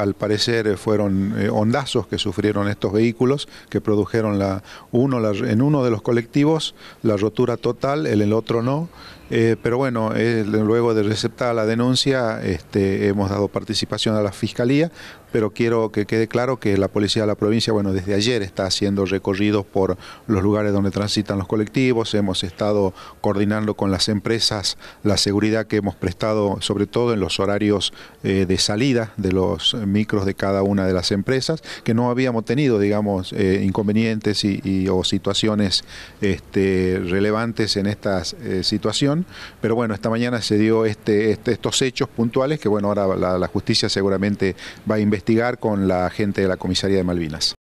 al parecer eh, fueron eh, hondazos ondazos que sufrieron estos vehículos que produjeron la, uno, en uno de los colectivos la rotura total, en el otro no. Eh, pero bueno, luego de receptada la denuncia este, hemos dado participación a la Fiscalía, pero quiero que quede claro que la Policía de la Provincia, bueno, desde ayer está haciendo recorridos por los lugares donde transitan los colectivos, hemos estado coordinando con las empresas la seguridad que hemos prestado, sobre todo en los horarios de salida de los micros de cada una de las empresas, que no habíamos tenido, digamos, eh, inconvenientes y, o situaciones este, relevantes en esta eh, situación, pero bueno, esta mañana se dio este, este, estos hechos puntuales que bueno, ahora la, la justicia seguramente va a investigar con la gente de la comisaría de Malvinas.